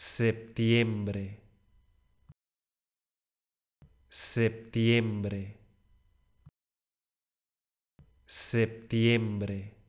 septiembre, septiembre, septiembre.